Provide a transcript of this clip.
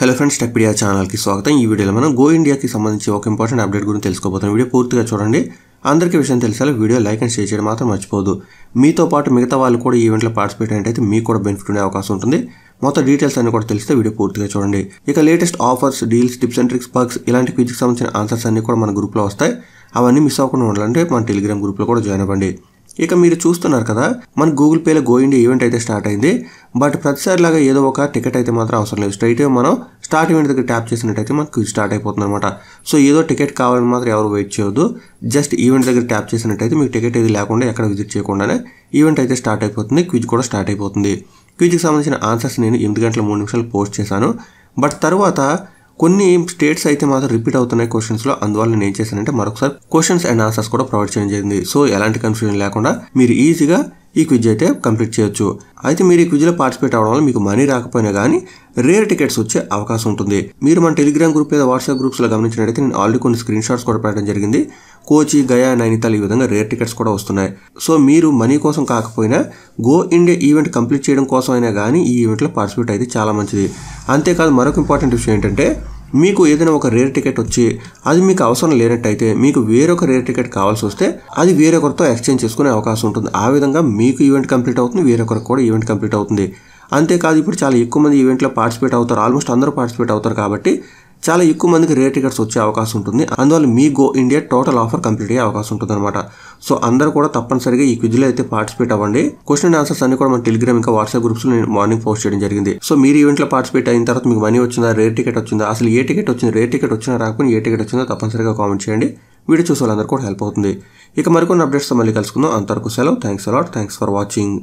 hello friends tech media ఛానల్కి స్వాగతం ఈ వీడియోలో మనం గో ఇండియాకి సంబంధించి ఒక ఇంపార్టెంట్ అప్డేట్ గురించి తెలుసుకోబోతున్నాం వీడియో పూర్తిగా చూడండి అందరికీ విషయం తెలిసాలో వీడియో లైక్ అండ్ షేర్ చేయడం మాత్రం మర్చిపోదు మీతో పాటు మిగతా వాళ్ళు కూడా ఈవెంట్లో పార్టిసిపేట్ అయితే మీకు కూడా బెనిఫిట్ ఉండే అవకాశం ఉంటుంది మొత్తం డీటెయిల్స్ అన్ని కూడా తెలిస్తే వీడియో పూర్తిగా చూడండి ఇక latest offers deals tips and tricks bugs ఇలాంటి క్విజ్కి సంబంధించిన ఆన్సర్స్ అన్ని కూడా మన గ్రూప్లో వస్తాయి అవన్నీ మిస్ అవ్వకుండా ఉండాలంటే మన టెలిగ్రామ్ గ్రూప్లో కూడా జాయిన్ అవ్వండి ఇక మీరు చూస్తున్నారు కదా మన గూగుల్ పేలో గో ఇండియా ఈవెంట్ అయితే స్టార్ట్ అయింది బట్ ప్రతిసారి లాగా ఏదో ఒక టికెట్ అయితే మాత్రం అవసరం లేదు స్ట్రైట్ మనం స్టార్ట్ ఈవెంట్ దగ్గర ట్యాప్ చేసినట్టయితే మనకు స్టార్ట్ అయిపోతుంది అనమాట సో ఏదో టికెట్ కావాలని మాత్రం ఎవరు వెయిట్ చేయొద్దు జస్ట్ ఈవెంట్ దగ్గర ట్యాప్ చేసినట్టయితే మీకు టికెట్ ఏది లేకుండా ఎక్కడ విజిట్ చేయకుండానే ఈవెంట్ అయితే స్టార్ట్ అయిపోతుంది క్విజ్ కూడా స్టార్ట్ అయిపోతుంది క్విజ్కి సంబంధించిన ఆన్సర్స్ నేను ఎనిమిది గంటల మూడు నిమిషాలు పోస్ట్ చేశాను బట్ తర్వాత కొన్ని స్టేట్స్ అయితే మాత్రం రిపీట్ అవుతున్నాయి క్వశ్చన్స్లో అందువల్ల నేను ఏం చేశానంటే మరొకసారి క్వశ్చన్స్ అండ్ ఆన్సర్స్ కూడా ప్రొవైడ్ చేయడం జరిగింది సో ఎలాంటి కన్ఫ్యూజన్ లేకుండా మీరు ఈజీగా ఈ క్విజ్ అయితే కంప్లీట్ చేయొచ్చు అయితే మీరు ఈ క్విజ్లో పార్టిసిపేట్ అవడం వల్ల మీకు మనీ రాకపోయినా కానీ రేర్ టికెట్స్ వచ్చే అవకాశం ఉంటుంది మీరు మన టెలిగ్రామ్ గ్రూప్ లేదా వాట్సాప్ గ్రూప్స్లో గమనించినట్లయితే నేను ఆల్రెడీ కొన్ని స్క్రీన్ షాట్స్ కూడా పెట్టడం జరిగింది కోచి గయా నైనితాల్ ఈ విధంగా రేర్ టికెట్స్ కూడా వస్తున్నాయి సో మీరు మనీ కోసం కాకపోయినా గో ఇండియా ఈవెంట్ కంప్లీట్ చేయడం కోసం అయినా కానీ ఈ ఈవెంట్లో పార్టిసిపేట్ అయితే చాలా మంచిది అంతేకాదు మరొక ఇంపార్టెంట్ విషయం ఏంటంటే మీకు ఏదైనా ఒక రేర్ టికెట్ వచ్చి అది మీకు అవసరం లేనట్టయితే మీకు వేరొక రేర్ టికెట్ కావాల్సి వస్తే అది వేరొకరితో ఎక్స్చేంజ్ చేసుకునే అవకాశం ఉంటుంది ఆ విధంగా మీకు ఈవెంట్ కంప్లీట్ అవుతుంది వేరొకరికి కూడా ఈవెంట్ కంప్లీట్ అవుతుంది అంతేకాదు ఇప్పుడు చాలా ఎక్కువ మంది ఈవెంట్లో పార్టిసిపేట్ అవుతారు ఆల్మోస్ట్ అందరూ పార్టిసిపేట్ అవుతారు కాబట్టి చాలా ఎక్కువ మందికి రేర్ టికెట్స్ వచ్చే అవకాశం ఉంటుంది అందువల్ల మీ go India total offer complete అయ్యే అవకాశం ఉంటుంది అనమాట సో అందరూ కూడా తప్పనిసరిగా ఈ క్విజ్లో అయితే పార్టిసిపేట్ అవ్వండి క్వశ్చన్ అండ్ ఆన్సర్స్ అన్ని కూడా మన టెలిగ్రామ్ ఇంకా వాట్సాప్ గ్రూప్స్ నేను మార్నింగ్ పోస్ట్ చేయడం జరిగింది సో మీరు ఈవెంట్లో పార్టిసిపేట్ అయిన తర్వాత మీకు మనీ వచ్చిందా రేర్ టికెట్ వచ్చిందా అసలు ఏ టికెట్ వచ్చింది రేర్ టికెట్ వచ్చినా రాకుండా ఏ టికెట్ వచ్చిందో తప్పనిసరిగా కామెంట్ చేయండి వీడియో చూసే వాళ్ళందరూ కూడా హెల్ప్ అవుతుంది ఇక మరికొన్ని అప్డేట్స్ మళ్ళీ కలుసుకుందాం అంతవరకు సెలవు thanks a lot thanks for watching